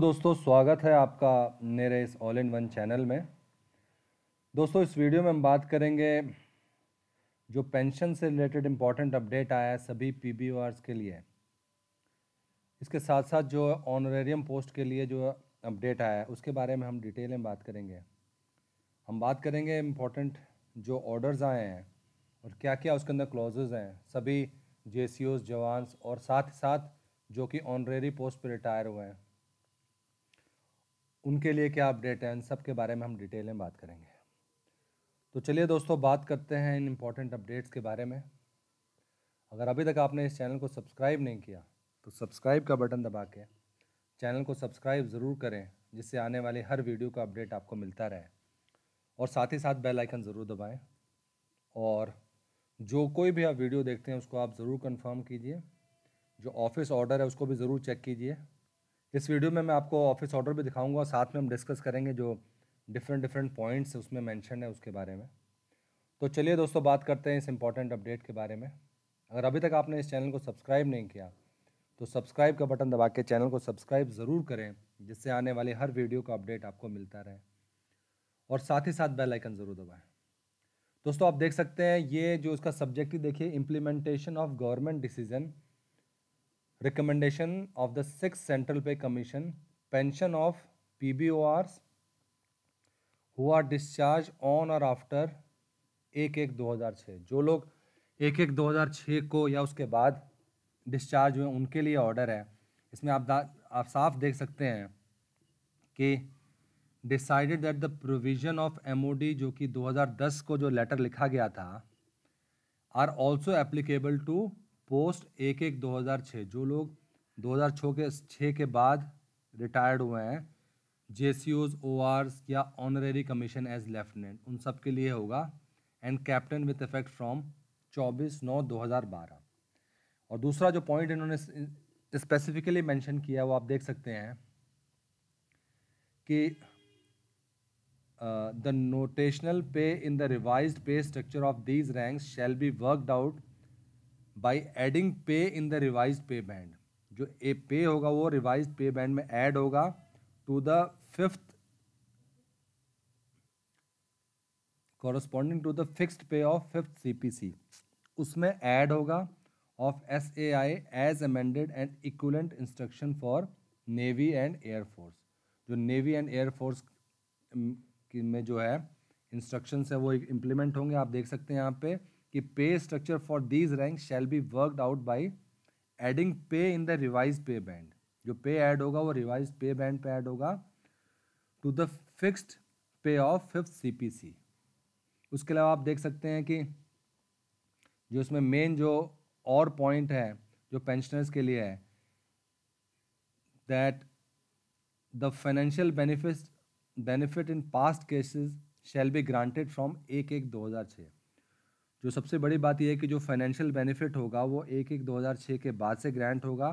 दोस्तों स्वागत है आपका मेरे इस ऑल इन वन चैनल में दोस्तों इस वीडियो में हम बात करेंगे जो पेंशन से रिलेटेड इम्पॉर्टेंट अपडेट आया है सभी पी के लिए इसके साथ साथ जो ऑनरेरियम पोस्ट के लिए जो अपडेट आया है उसके बारे में हम डिटेल में बात करेंगे हम बात करेंगे इम्पोर्टेंट जो ऑर्डर्स आए हैं और क्या क्या उसके अंदर क्लॉजेज हैं सभी जे जवान्स और साथ ही साथ जो कि ऑनरेरी पोस्ट पर रिटायर हुए हैं उनके लिए क्या अपडेट है इन सब के बारे में हम डिटेल में बात करेंगे तो चलिए दोस्तों बात करते हैं इन इम्पॉर्टेंट अपडेट्स के बारे में अगर अभी तक आपने इस चैनल को सब्सक्राइब नहीं किया तो सब्सक्राइब का बटन दबा के चैनल को सब्सक्राइब ज़रूर करें जिससे आने वाली हर वीडियो का अपडेट आपको मिलता रहे और साथ ही साथ बेल आइकन ज़रूर दबाएं और जो कोई भी आप वीडियो देखते हैं उसको आप ज़रूर कंफर्म कीजिए जो ऑफिस ऑर्डर है उसको भी ज़रूर चेक कीजिए इस वीडियो में मैं आपको ऑफिस ऑर्डर भी दिखाऊंगा साथ में हम डिस्कस करेंगे जो डिफरेंट डिफरेंट पॉइंट्स उसमें मेंशन है उसके बारे में तो चलिए दोस्तों बात करते हैं इस इंपॉर्टेंट अपडेट के बारे में अगर अभी तक आपने इस चैनल को सब्सक्राइब नहीं किया तो सब्सक्राइब का बटन दबा के चैनल को सब्सक्राइब ज़रूर करें जिससे आने वाले हर वीडियो का अपडेट आपको मिलता रहे और साथ ही साथ बेल आइकन ज़रूर दबाएं दोस्तों आप देख सकते हैं ये जो इसका सब्जेक्ट ही देखिए implementation of government decision recommendation of the sixth central pay commission pension of pbors who are discharged on or after एक एक 2006 जो लोग एक एक दो हजार छः को या उसके बाद डिस्चार्ज हुए उनके लिए ऑर्डर है इसमें आप आप साफ देख सकते हैं कि decided that the provision of M O D जो कि दो हजार दस को जो लेटर लिखा गया था are also applicable to post एक एक 2006 जो लोग 2006 के छः के बाद रिटायर्ड हुए हैं जे सी ओज ओ आर्स या ऑनरेरी कमीशन एज लेफ्टिनेंट उन सब के लिए होगा and captain with effect from 24 नौ 2012 और दूसरा जो पॉइंट इन्होंने स्पेसिफिकली मेंशन किया वो आप देख सकते हैं कि the notional pay in the revised pay structure of these ranks shall be worked out by adding pay in the revised pay band जो ए पे होगा वो रिवाइज पे बैंड में ऐड होगा to the fifth corresponding to the fixed pay of fifth CPC उसमें add होगा of S A I as amended and equivalent instruction for navy and air force जो navy and air force में जो है instructions है वो इम्प्लीमेंट होंगे आप देख सकते हैं यहाँ पे कि pay structure for these rank shall be worked out by adding pay in the revised pay band जो पे ऐड होगा वो revise pay band pay add होगा to the fixed pay of fifth CPC उसके अलावा आप देख सकते हैं कि जो इसमें मेन जो और पॉइंट है जो पेंशनर्स के लिए है that the financial benefit benefit in past cases shall be granted from एक एक दो हज़ार छः जो सबसे बड़ी बात यह है कि जो फाइनेंशियल बेनिफिट होगा वो एक एक 2006 के बाद से ग्रांट होगा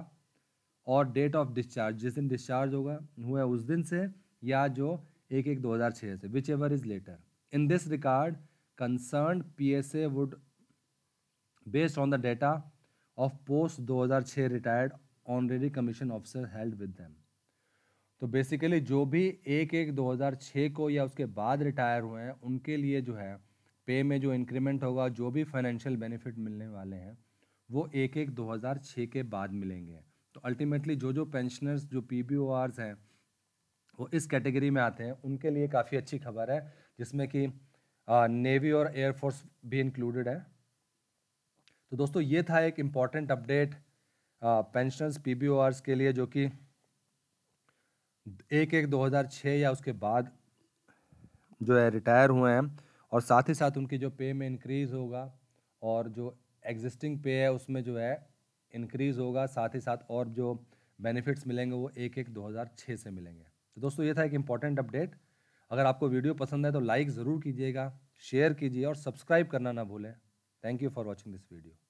और डेट ऑफ डिस्चार्ज जिस दिन डिस्चार्ज होगा हुआ उस दिन से या जो एक एक 2006 से whichever is later in this regard concern P S A would based on the data of post 2006 retired honorary commission officer held with them तो बेसिकली जो भी एक एक 2006 को या उसके बाद रिटायर हुए हैं उनके लिए जो है पे में जो इंक्रीमेंट होगा जो भी फाइनेंशियल बेनिफिट मिलने वाले हैं वो एक एक 2006 के बाद मिलेंगे तो अल्टीमेटली जो जो पेंशनर्स जो पी बी हैं वो इस कैटेगरी में आते हैं उनके लिए काफ़ी अच्छी खबर है जिसमें कि नेवी और एयरफोर्स भी इंक्लूडेड है तो दोस्तों ये था एक important update pensioners P B के लिए जो कि एक एक 2006 या उसके बाद जो है रिटायर हुए हैं और साथ ही साथ उनकी जो पे में इंक्रीज़ होगा और जो एग्जिस्टिंग पे है उसमें जो है इंक्रीज़ होगा साथ ही साथ और जो बेनिफिट्स मिलेंगे वो एक एक छः से मिलेंगे तो दोस्तों ये था एक इम्पॉर्टेंट अपडेट अगर आपको वीडियो पसंद है तो लाइक ज़रूर कीजिएगा शेयर कीजिए और सब्सक्राइब करना ना भूलें thank you for watching this video